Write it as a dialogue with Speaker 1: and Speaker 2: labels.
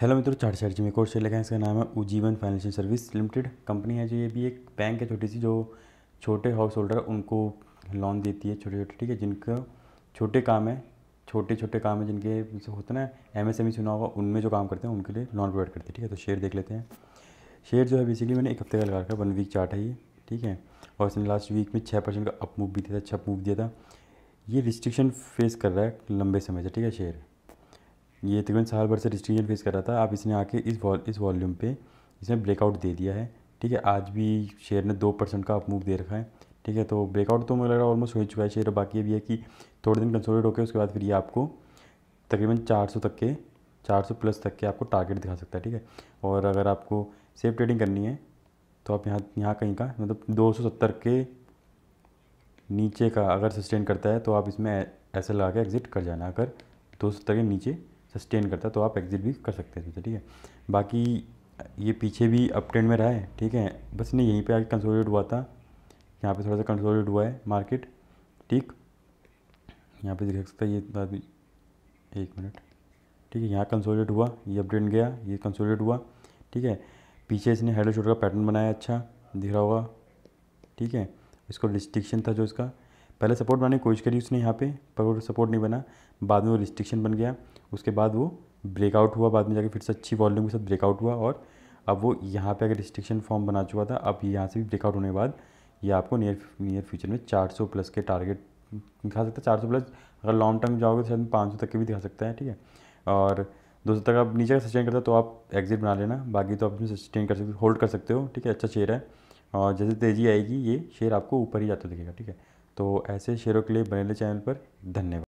Speaker 1: hello मित्रों चार share जी में कोर्स और शेयर इसका नाम है Ujjivan financial service limited company है जो ये भी एक बैंक है छोटी सी जो छोटे हाउस होल्डर उनको लोन देती है छोटे छोटे ठीक है जिनका छोटे काम है छोटे छोटे काम है जिनके होते ना एम एस एम ई सुना होगा उनमें जो काम करते हैं उनके लिए लोन प्रोवाइड करती है ठीक है तो शेयर देख लेते हैं शेयर जो है बेसिकली मैंने एक हफ्ते का लगा रखा वन वीक चार्ट है ये ठीक है और इसने लास्ट वीक में छः परसेंट का अप मूव भी दिया था छप मूव दिया था ये रिस्ट्रिक्शन फेस कर रहा है लंबे समय से ठीक है शेयर ये तकरीबन साल भर से रिस्ट्रिक्शन फेस कर रहा था अब इसने आके इस वॉल इस वॉल्यूम पे इसने ब्रेकआउट दे दिया है ठीक है आज भी शेयर ने दो परसेंट का अपमूव दे रखा है ठीक है तो ब्रेकआउट तो मुझे लग रहा है ऑलमोस्ट हो चुका है शेयर बाकी अभी है कि थोड़े दिन कंसोलिडेट होकर उसके बाद फिर ये आपको तकरीबन चार तक के चार प्लस तक के आपको टारगेट दिखा सकता है ठीक है और अगर आपको सेफ ट्रेडिंग करनी है तो आप यहाँ यहाँ कहीं का मतलब दो के नीचे का अगर सस्टेन करता है तो आप इसमें ऐसे लगा के एग्ज़िट कर जाना अगर दो सौ के नीचे सस्टेन करता तो आप एग्ज़िट भी कर सकते हैं इसमें ठीक है बाकी ये पीछे भी अप ट्रेंड में रहा है ठीक है बस नहीं यहीं पे आके कंसोलिडेट हुआ था यहाँ पे थोड़ा सा कंसोलिडेट हुआ है मार्केट ठीक यहाँ पे देख सकते हैं ये एक मिनट ठीक है यहाँ कंसोलिडेट हुआ ये अपडेट गया ये कंसोलिडेट हुआ ठीक है पीछे इसने हेड शोल्डर का पैटर्न बनाया अच्छा दिख रहा होगा ठीक है इसको रिस्ट्रिक्शन था जो इसका पहले सपोर्ट बनाने की कोशिश करी उसने यहाँ पे पर वो सपोर्ट नहीं बना बाद में वो रिस्ट्रिक्शन बन गया उसके बाद वो ब्रेकआउट हुआ बाद में जाकर फिर से अच्छी वॉल्यूम के साथ ब्रेकआउट हुआ और अब वो यहाँ पे अगर रिस्ट्रिक्शन फॉर्म बना चुका था अब यहाँ से भी ब्रेकआउट होने के बाद ये आपको नियर नियर फ्यूचर में चार प्लस के टारगेट दिखा सकता है चार प्लस अगर लॉन्ग टर्म जाओगे तो शायद पाँच तक के भी दिखा सकता है ठीक है और दो तक आप नीचे का सस्टेन करता तो आप एग्जिट बना लेना बाकी तो आप सस्टेन कर सकते होल्ड कर सकते हो ठीक है अच्छा चेयर है और जैसे तेज़ी आएगी ये शेयर आपको ऊपर ही जाता दिखेगा ठीक है तो ऐसे शेयरों के लिए बने चैनल पर धन्यवाद